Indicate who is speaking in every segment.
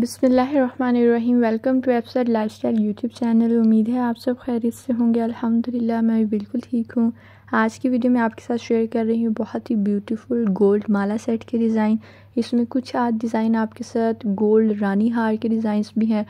Speaker 1: बिसमीम welcome to एपसाइड life style YouTube channel उम्मीद है आप सब खैरियत से होंगे अल्हम्दुलिल्लाह मैं भी बिल्कुल ठीक हूँ आज की वीडियो में आपके साथ शेयर कर रही हूँ बहुत ही ब्यूटीफुल गोल्ड माला सेट के डिज़ाइन इसमें कुछ आज डिज़ाइन आपके साथ गोल्ड रानी हार के डिज़ाइंस भी हैं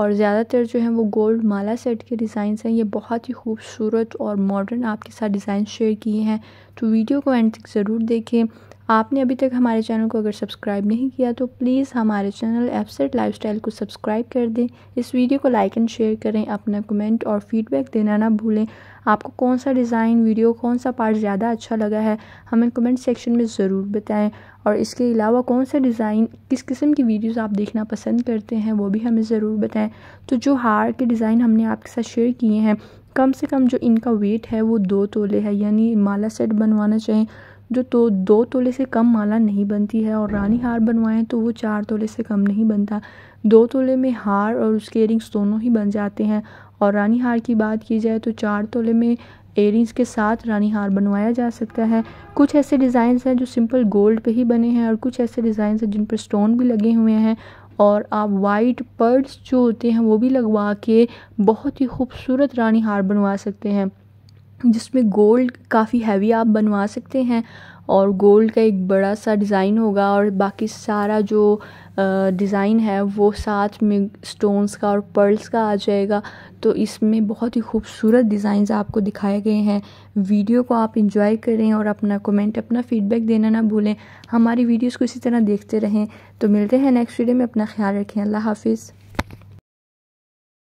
Speaker 1: और ज़्यादातर जो है वो गोल्ड माला सेट के डिज़ाइंस हैं ये बहुत ही खूबसूरत और मॉडर्न आपके साथ डिज़ाइन शेयर किए हैं तो वीडियो को एंड तक ज़रूर देखें आपने अभी तक हमारे चैनल को अगर सब्सक्राइब नहीं किया तो प्लीज़ हमारे चैनल एफसेट लाइफस्टाइल को सब्सक्राइब कर दें इस वीडियो को लाइक एंड शेयर करें अपना कमेंट और फीडबैक देना ना भूलें आपको कौन सा डिज़ाइन वीडियो कौन सा पार्ट ज़्यादा अच्छा लगा है हमें कमेंट सेक्शन में ज़रूर बताएं और इसके अलावा कौन सा डिज़ाइन किस किस्म की वीडियोज आप देखना पसंद करते हैं वो भी हमें ज़रूर बताएं तो जो हार के डिज़ाइन हमने आपके साथ शेयर किए हैं कम से कम जो इनका वेट है वो दो तोले है यानी माला सेट बनवाना चाहिए जो तो दो तोले से कम माला नहीं बनती है और रानी हार बनवाएं तो वो चार तोले से कम नहीं बनता दो तोले में हार और उसके एयरिंग्स दोनों ही बन जाते हैं और रानी हार की बात की जाए तो चार तोले में एयरिंग्स के साथ रानी हार बनवाया जा सकता है कुछ ऐसे डिज़ाइंस हैं जो सिंपल गोल्ड पे ही बने हैं और कुछ ऐसे डिज़ाइंस हैं जिन पर स्टोन भी लगे हुए हैं और आप वाइट पर्ल्स जो होते हैं वो भी लगवा के बहुत ही खूबसूरत रानी हार बनवा सकते हैं जिसमें गोल्ड काफ़ी हैवी आप बनवा सकते हैं और गोल्ड का एक बड़ा सा डिज़ाइन होगा और बाकी सारा जो डिज़ाइन है वो साथ में स्टोन्स का और पर्ल्स का आ जाएगा तो इसमें बहुत ही खूबसूरत डिज़ाइंस आपको दिखाए गए हैं वीडियो को आप इंजॉय करें और अपना कमेंट अपना फीडबैक देना ना भूलें हमारी वीडियोस को इसी तरह देखते रहें तो मिलते हैं नेक्स्ट वीडियो में अपना ख्याल रखें अल्लाह हाफिज़